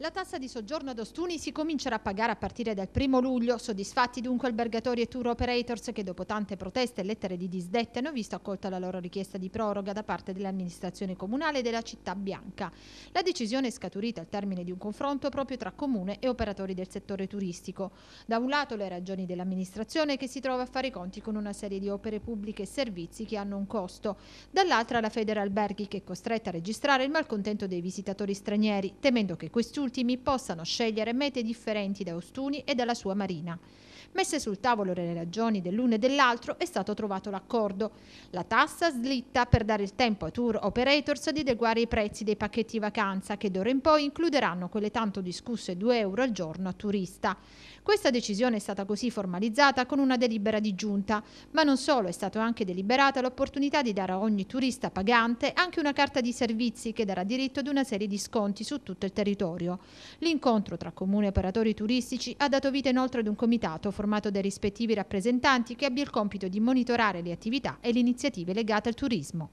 La tassa di soggiorno ad Ostuni si comincerà a pagare a partire dal 1 luglio, soddisfatti dunque albergatori e tour operators che dopo tante proteste e lettere di disdette hanno visto accolta la loro richiesta di proroga da parte dell'amministrazione comunale della città bianca. La decisione è scaturita al termine di un confronto proprio tra comune e operatori del settore turistico. Da un lato le ragioni dell'amministrazione che si trova a fare i conti con una serie di opere pubbliche e servizi che hanno un costo, dall'altra la Federalberghi che è costretta a registrare il malcontento dei visitatori stranieri, temendo che questi ultimi possano scegliere mete differenti da Ostuni e dalla sua marina. Messe sul tavolo le ragioni dell'uno e dell'altro è stato trovato l'accordo. La tassa slitta per dare il tempo a tour operators di adeguare i prezzi dei pacchetti vacanza che d'ora in poi includeranno quelle tanto discusse 2 euro al giorno a turista. Questa decisione è stata così formalizzata con una delibera di giunta, ma non solo è stata anche deliberata l'opportunità di dare a ogni turista pagante anche una carta di servizi che darà diritto ad una serie di sconti su tutto il territorio. L'incontro tra comuni e operatori turistici ha dato vita inoltre ad un comitato formato dai rispettivi rappresentanti che abbia il compito di monitorare le attività e le iniziative legate al turismo.